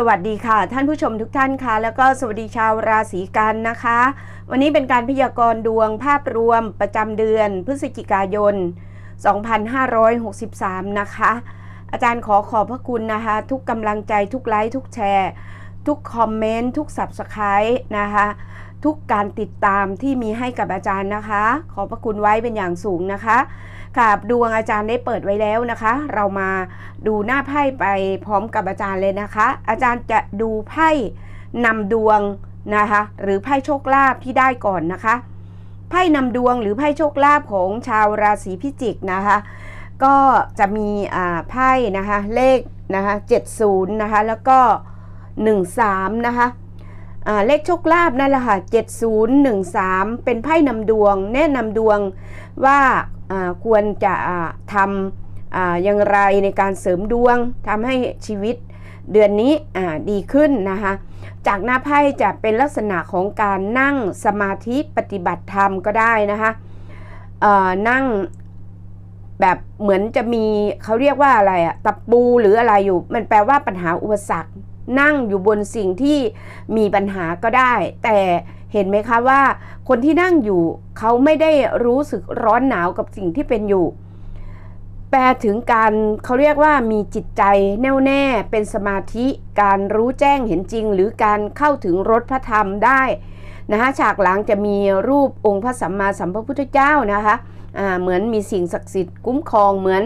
สวัสดีค่ะท่านผู้ชมทุกท่านค่ะ แล้วก็สวัสดีชาวราศีกันนะคะ วันนี้เป็นการพยากรณ์ดวงภาพรวมประจำเดือน พฤศจิกายน 2563 นะคะ อาจารย์ขอขอบพระคุณนะคะ ทุกกำลังใจทุกไลค์ ทุกแชร์ ทุกคอมเมนต์ทุกสับสไครต์นะคะทุกการติดตามที่มีให้กับอาจารย์นะคะ ขอพระคุณไว้เป็นอย่างสูงนะคะกับดวงอาจารย์ได้เปิดไว้แล้วนะคะ เรามาดูหน้าไพ่ไปพร้อมกับอาจารย์เลยนะคะ อาจารย์จะดูไพ่นำดวงนะคะ หรือไพ่โชคลาภที่ได้ก่อนนะคะไพ่นำดวงหรือไพ่โชคลาภของชาวราศีพิจิกนะคะ ก็จะมีไพ่นะคะเลขนะคะเจ็ดศูนย์นะคะแล้วก็หนึ่งสามนะคะเลขโชคลาภนั่นแหละค่ะ7013 เป็นไพ่นำดวงแนะนำดวงว่าควรจะทำอย่างไรในการเสริมดวงทำให้ชีวิตเดือนนี้ดีขึ้นนะคะจากหน้าไพ่จะเป็นลักษณะของการนั่งสมาธิปฏิบัติธรรมก็ได้นะคะนั่งแบบเหมือนจะมีเขาเรียกว่าอะไรอะตะปูหรืออะไรอยู่ มันแปลว่าปัญหาอุปสรรคนั่งอยู่บนสิ่งที่มีปัญหาก็ได้ แต่เห็นไหมคะว่าคนที่นั่งอยู่เขาไม่ได้รู้สึกร้อนหนาวกับสิ่งที่เป็นอยู่ แปลถึงการเขาเรียกว่ามีจิตใจแน่วแน่เป็นสมาธิการรู้แจ้งเห็นจริง หรือการเข้าถึงรสพระธรรมได้ นะคะฉากหลังจะมีรูปองค์พระสัมมาสัมพุทธเจ้านะคะเหมือนมีสิ่งศักดิ์สิทธิ์คุ้มครองเหมือน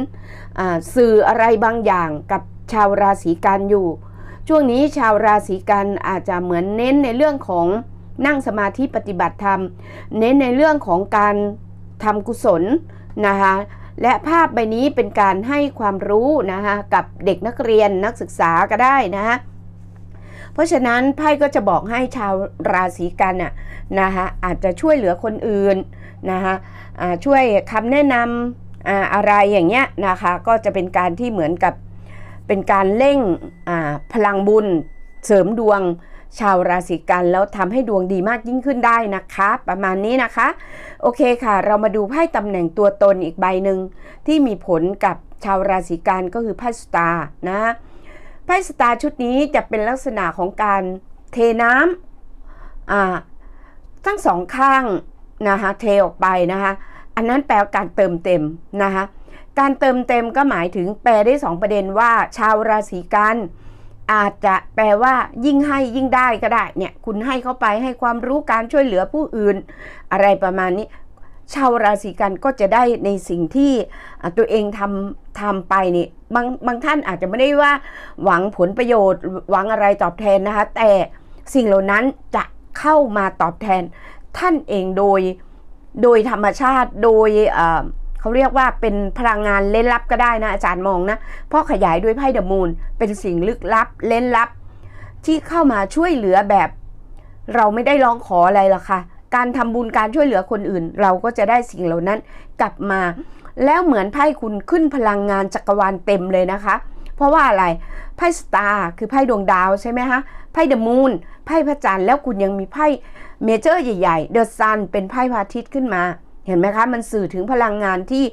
อสื่ออะไรบางอย่างกับชาวราศีกันอยู่ช่วงนี้ชาวราศีกันอาจจะเหมือนเน้นในเรื่องของนั่งสมาธิปฏิบัติธรรมเน้นในเรื่องของการทำกุศลนะคะและภาพใบนี้เป็นการให้ความรู้นะคะกับเด็กนักเรียนนักศึกษาก็ได้นะคะเพราะฉะนั้นไพ่ก็จะบอกให้ชาวราศีกันน่ะนะคะอาจจะช่วยเหลือคนอื่นนะคะช่วยคำแนะนำอะไรอย่างเงี้ยนะคะก็จะเป็นการที่เหมือนกับเป็นการเร่งพลังบุญเสริมดวงชาวราศีกันแล้วทำให้ดวงดีมากยิ่งขึ้นได้นะคะ ประมาณนี้นะคะ โอเคค่ะ เรามาดูไพ่ตำแหน่งตัวตนอีกใบหนึ่งที่มีผลกับชาวราศีกันก็คือไพ่สตาร์นะไพ่สตาร์ชุดนี้จะเป็นลักษณะของการเทน้ำทั้งสองข้างนะคะเทออกไปนะคะ อันนั้นแปลการเติมเต็มนะคะการเติมเต็มก็หมายถึงแปลได้สองประเด็นว่า ชาวราศีกันอาจจะแปลว่ายิ่งให้ยิ่งได้ก็ได้เนี่ยคุณให้เข้าไปให้ความรู้การช่วยเหลือผู้อื่น อะไรประมาณนี้ ชาวราศีกันก็จะได้ในสิ่งที่ตัวเองทำทำไปนี่บางบางท่านอาจจะไม่ได้ว่าหวังผลประโยชน์หวังอะไรตอบแทนนะคะแต่สิ่งเหล่านั้นจะเข้ามาตอบแทน ท่านเองโดยโดยธรรมชาติโดยเขาเรียกว่าเป็นพลังงานเล่นลับก็ได้นะอาจารย์มองนะเพราะขยายด้วยไพ่เดอะมูนเป็นสิ่งลึกลับเล่นลับ ที่เข้ามาช่วยเหลือแบบ เราไม่ได้ร้องขออะไรหรอกค่ะการทำบุญการช่วยเหลือคนอื่น เราก็จะได้สิ่งเหล่านั้นกลับมา แล้วเหมือนไพ่คุณขึ้นพลังงานจักรวาลเต็มเลยนะคะ เพราะว่าอะไรไพ่สตาร์คือไพ่ดวงดาวใช่ไหมคะไพ่เดอะมูนไพ่พระจันทร์แล้วคุณยังมีไพ่เมเจอร์ใหญ่ๆเดอะซันเป็นไพ่พระอาทิตย์ขึ้นมาเห็นไหมคะ มันสื่อถึงพลังงานที่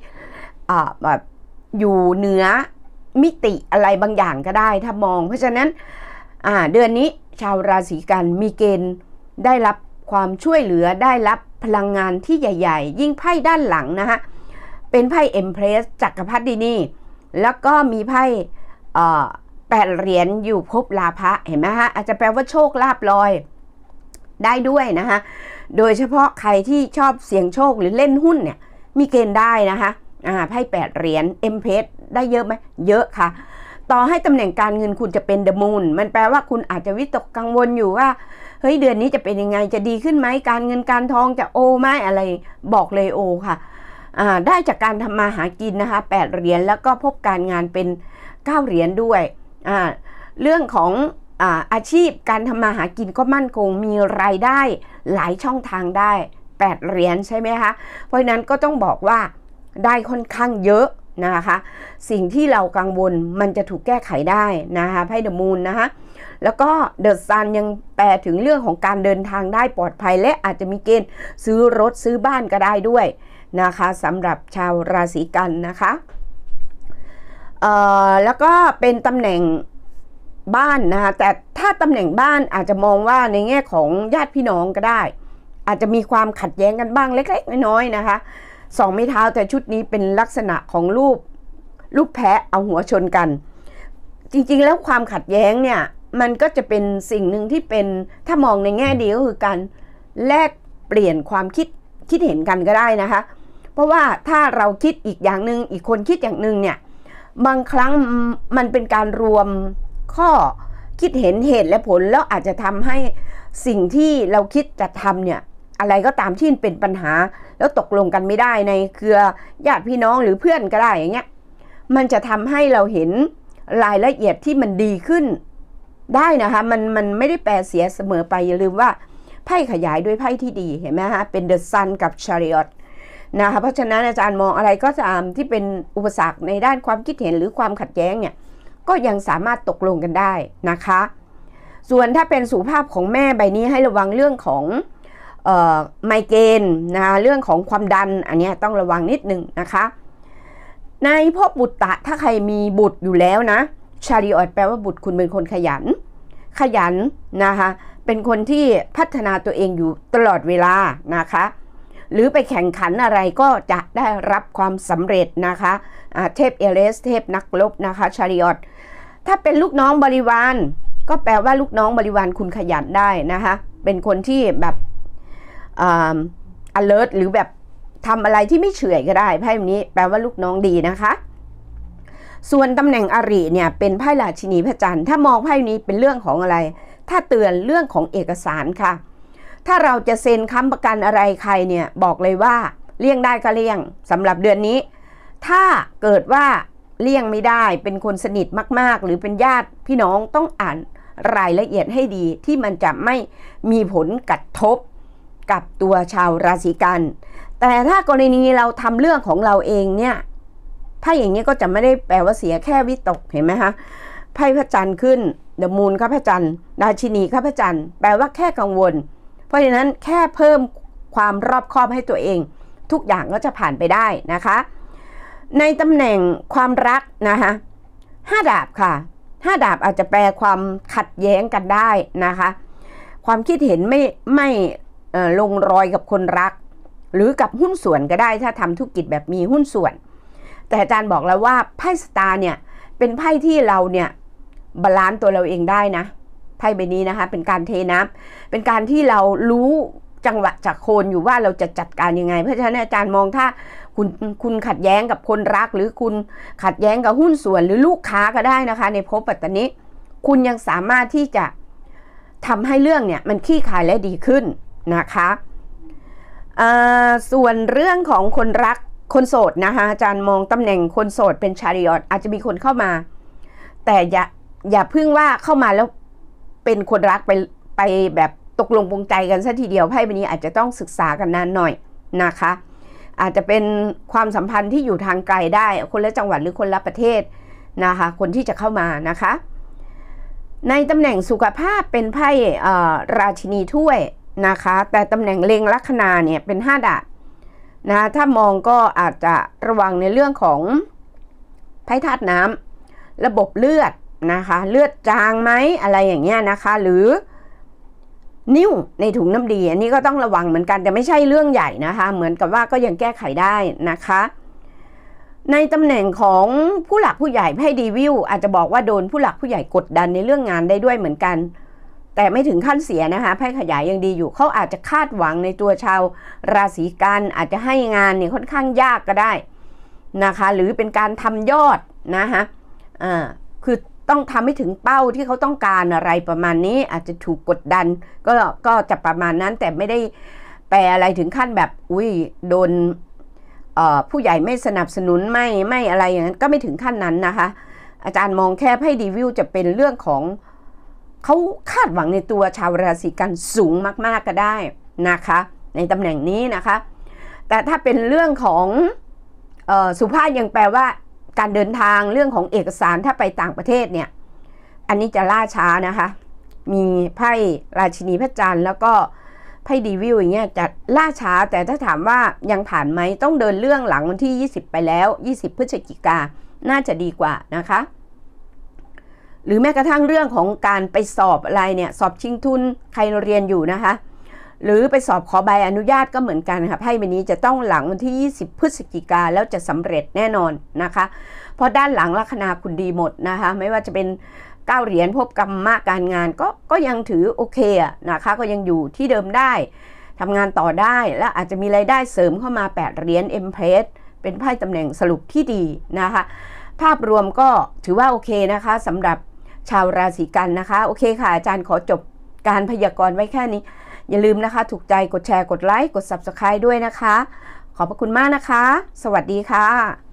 แบบอยู่เหนือมิติอะไรบางอย่างก็ได้ถ้ามอง เพราะฉะนั้นเดือนนี้ชาวราศีกันมีเกณฑ์ได้รับความช่วยเหลือได้รับพลังงานที่ใหญ่ ๆ ยิ่งไพ่ด้านหลังนะคะเป็นไพ่เอ็มเพรสจักรพรรดินี่แล้วก็มีไพ่แปดเหรียญอยู่ภพลาภะเห็นไหมฮะอาจจะแปลว่าโชคลาภลอยได้ด้วยนะคะโดยเฉพาะใครที่ชอบเสี่ยงโชคหรือเล่นหุ้นเนี่ย มีเกณฑ์ได้นะคะอ่าไพ่แปดเหรียญ เอ็มเพสได้เยอะไหมเยอะค่ะ ต่อให้ตำแหน่งการเงินคุณจะเป็นเดอะมูนมันแปลว่าคุณอาจจะวิตกกังวลอยู่ว่า เฮ้ยเดือนนี้จะเป็นยังไงจะดีขึ้นไหมการเงินการทองจะโอไหมอะไรบอกเลยโอค่ะได้จากการทำมาหากินนะคะแปดเหรียญแล้วก็พบการงานเป็นเก้าเหรียญด้วย เรื่องของอาชีพการทำมาหากินก็มั่นคงมีรายได้หลายช่องทางได้8เหรียญใช่ไหมคะเพราะนั้นก็ต้องบอกว่าได้ค่อนข้างเยอะนะคะ สิ่งที่เรากังวลมันจะถูกแก้ไขได้นะคะไพ่เดอะมูนนะคะ แล้วก็เดอะซันยังแปลถึงเรื่องของการเดินทางได้ปลอดภัยและอาจจะมีเกณฑ์ซื้อรถซื้อบ้านก็ได้ด้วย นะคะสำหรับชาวราศีกันนะคะแล้วก็เป็นตำแหน่งบ้านนะคะ แต่ถ้าตำแหน่งบ้านอาจจะมองว่าในแง่ของญาติพี่น้องก็ได้ อาจจะมีความขัดแย้งกันบ้างเล็กๆน้อยๆนะคะ สองไม้เท้าแต่ชุดนี้เป็นลักษณะของรูปรูปแพะเอาหัวชนกัน จริงๆแล้วความขัดแย้งเนี่ย มันก็จะเป็นสิ่งหนึ่งที่เป็น ถ้ามองในแง่ดีก็คือการแลกเปลี่ยนความคิดคิดเห็นกันก็ได้นะคะ เพราะว่าถ้าเราคิดอีกอย่างหนึ่งอีกคนคิดอย่างหนึ่งเนี่ย บางครั้งมันเป็นการรวมข้อคิดเห็นเหตุและผลแล้วอาจจะทำให้สิ่งที่เราคิดจะทำเนี่ย อะไรก็ตามที่เป็นปัญหา แล้วตกลงกันไม่ได้ในเครือญาติพี่น้องหรือเพื่อนก็ได้อย่างเงี้ยมันจะทำให้เราเห็นรายละเอียดที่มันดีขึ้นได้นะคะมันมันไม่ได้แปลเสียเสมอไป อย่าลืมว่า ไพ่ขยายด้วยไพ่ที่ดี เห็นไหมฮะ เป็นเดอะซันกับชาริออตนะคะเพราะฉะนั้นอาจารย์มองอะไรก็ตามที่เป็นอุปสรรคในด้านความคิดเห็นหรือความขัดแย้งเนี่ยก็ยังสามารถตกลงกันได้นะคะ ส่วนถ้าเป็นสุภาพของแม่ใบนี้ให้ระวังเรื่องของออไมเกรนนะคะเรื่องของความดัน อันนี้ต้องระวังนิดนึงนะคะในพบบุตรตะถ้าใครมีบุตรอยู่แล้วนะชาริออดแปลว่าบุตรคุณเป็นคนขยัน ขยันนะคะเป็นคนที่พัฒนาตัวเองอยู่ตลอดเวลานะคะหรือไปแข่งขันอะไรก็จะได้รับความสำเร็จนะคะเทพเอเลสเทพนักลบนะคะชาริออดถ้าเป็นลูกน้องบริวาร ก็แปลว่าลูกน้องบริวารคุณขยันได้นะคะ เป็นคนที่แบบอ alert หรือแบบทำอะไรที่ไม่เฉื่อยก็ได้ไพ่นี้แปลว่าลูกน้องดีนะคะ ส่วนตำแหน่งอริเนี่ยเป็นไพ่ราชินีพระจันทร์ถ้ามองไพ่นี้เป็นเรื่องของอะไร ถ้าเตือนเรื่องของเอกสารค่ะ ถ้าเราจะเซ็นค้ำประกันอะไรใครเนี่ยบอกเลยว่า เลี่ยงได้ก็เลี่ยงสำหรับเดือนนี้ ถ้าเกิดว่าเลี่ยงไม่ได้ เป็นคนสนิทมากๆ หรือเป็นญาติพี่น้องต้องอ่านรายละเอียดให้ดีที่มันจะไม่มีผลกระทบกับตัวชาวราศีกัน แต่ถ้ากรณีเราทำเรื่องของเราเองเนี่ยถ้าอย่างนี้ก็จะไม่ได้แปลว่าเสียแค่วิตก เห็นไหมคะไพ่พระจันทร์ขึ้นเดมูลข้าพระจันทร์ราชินีข้าพระจันทร์แปลว่าแค่กังวล เพราะฉะนั้นแค่เพิ่มความรอบคอบให้ตัวเอง ทุกอย่างก็จะผ่านไปได้นะคะในตำแหน่งความรักนะคะห้าดาบค่ะห้าดาบอาจจะแปลความขัดแย้งกันได้นะคะ ความคิดเห็นไม่ไม่ลงรอยกับคนรัก หรือกับหุ้นส่วนก็ได้ถ้าทำธุรกิจแบบมีหุ้นส่วน แต่อาจารย์บอกแล้วว่าไพ่สตาร์เนี่ย เป็นไพ่ที่เราเนี่ยบาลานซ์ตัวเราเองได้นะไพ่ใบนี้นะคะเป็นการเทน้ำเป็นการที่เรารู้จังหวะจากโคนอยู่ว่าเราจะจัดการยังไง เพราะฉะนั้นอาจารย์มองถ้าคุณคุณขัดแย้งกับคนรัก หรือคุณขัดแย้งกับหุ้นส่วนหรือลูกค้าก็ได้นะคะ ในภพปัตตานิคุณยังสามารถที่จะทำให้เรื่องเนี่ยมันขี้คายและดีขึ้นนะคะส่วนเรื่องของคนรักคนโสดนะคะอาจารย์มองตำแหน่งคนโสดเป็นชาริออตอาจจะมีคนเข้ามา แต่อย่าอย่าพึ่งว่าเข้ามาแล้วเป็นคนรักไปไปแบบตกลงปรงใจกันซะทีเดียวไพ่ใบนี้อาจจะต้องศึกษากันนานหน่อยนะคะอาจจะเป็นความสัมพันธ์ที่อยู่ทางไกลได้ คนละจังหวัดหรือคนละประเทศนะคะ คนที่จะเข้ามานะคะ ในตำแหน่งสุขภาพเป็นไพ่ราชินีถ้วยนะคะ แต่ตำแหน่งเลงลัคนาเนี่ยเป็นห้าดาบนะถ้ามองก็อาจจะระวังในเรื่องของไพ่ธาตุน้ำระบบเลือดนะคะเลือดจางไหมอะไรอย่างเงี้ยนะคะหรือนิ้วในถุงน้ำดีอันนี้ก็ต้องระวังเหมือนกันแต่ไม่ใช่เรื่องใหญ่นะคะเหมือนกับว่าก็ยังแก้ไขได้นะคะ ในตำแหน่งของผู้หลักผู้ใหญ่ให้ดีวิวอาจจะบอกว่าโดนผู้หลักผู้ใหญ่กดดันในเรื่องงานได้ด้วยเหมือนกัน แต่ไม่ถึงขั้นเสียนะคะไพ่ขยายยังดีอยู่เขาอาจจะคาดหวังในตัวชาว ราศีกันอาจจะให้งานเนี่ยค่อนข้างยากก็ได้นะคะหรือเป็นการทำยอดนะคะอ่าคือต้องทำให้ถึงเป้าที่เขาต้องการอะไรประมาณนี้อาจจะถูกกดดันก็ก็จะประมาณนั้น แต่ไม่ได้แปลอะไรถึงขั้นแบบอุ้ยโดน ผู้ใหญ่ไม่สนับสนุนไม่ไม่อะไรอย่างนั้นก็ไม่ถึงขั้นนั้นนะคะ อาจารย์มองแค่ให้ดีวิวจะเป็นเรื่องของเขาคาดหวังในตัวชาวราศีกันสูงมากๆก็ได้นะคะ ในตำแหน่งนี้นะคะ แต่ถ้าเป็นเรื่องของออสุภาพยังแปลว่าการเดินทางเรื่องของเอกสารถ้าไปต่างประเทศเนี่ย อันนี้จะล่าช้านะคะ มีไพ่ราชินีพระจันทร์ แล้วก็ไพ่ดีวิวอย่างเงี้ยจะล่าช้าแต่ถ้าถามว่ายังผ่านไหมต้องเดินเรื่องหลังวันที่ 20 ไปแล้ว 20 พฤศจิกาน่าจะดีกว่านะคะ หรือแม้กระทั่งเรื่องของการไปสอบอะไรเนี่ยสอบชิงทุนใครเรียนอยู่นะคะหรือไปสอบขอใบอนุญาตก็เหมือนกันค่ะไพ่ใบนี้จะต้องหลังวันที่ 20พฤศจิกาแล้วจะสำเร็จแน่นอนนะคะ เพราะด้านหลังลัคนาคุณดีหมดนะคะ ไม่ว่าจะเป็นก้าเหรียญพบกรรมมากการงานก็ก็ยังถือโอเคนะคะก็ยังอยู่ที่เดิมได้ทำงานต่อได้ และอาจจะมีไรายได้เสริมเข้ามา 8 เหรียญเอ็มเพรสเป็นไพ่ตำแหน่งสรุปที่ดีนะคะ ภาพรวมก็ถือว่าโอเคนะคะสำหรับชาวราศีกันนะคะโอเคค่ะ อาจารย์ขอจบการพยากรณ์ไว้แค่นี้อย่าลืมนะคะ ถูกใจ กดแชร์ กดไลค์ กด Subscribe ด้วยนะคะ ขอบพระคุณมากนะคะ สวัสดีค่ะ